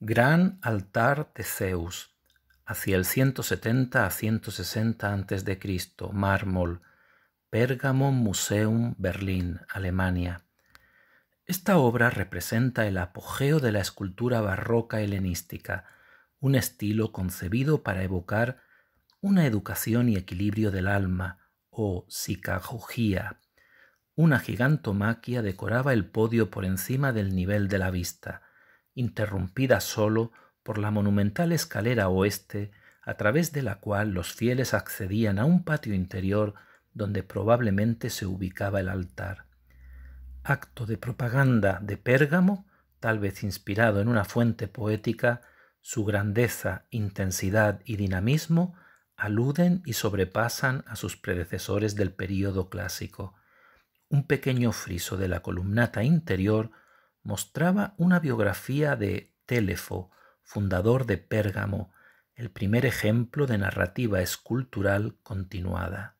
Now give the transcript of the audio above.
Gran altar de Zeus, hacia el 170 a 160 a.C., mármol, Pergamon Museum, Berlín, Alemania. Esta obra representa el apogeo de la escultura barroca helenística, un estilo concebido para evocar una educación y equilibrio del alma, o psicagogía. Una gigantomaquia decoraba el podio por encima del nivel de la vista interrumpida solo por la monumental escalera oeste a través de la cual los fieles accedían a un patio interior donde probablemente se ubicaba el altar. Acto de propaganda de Pérgamo, tal vez inspirado en una fuente poética, su grandeza, intensidad y dinamismo aluden y sobrepasan a sus predecesores del período clásico. Un pequeño friso de la columnata interior mostraba una biografía de Telefo, fundador de Pérgamo, el primer ejemplo de narrativa escultural continuada.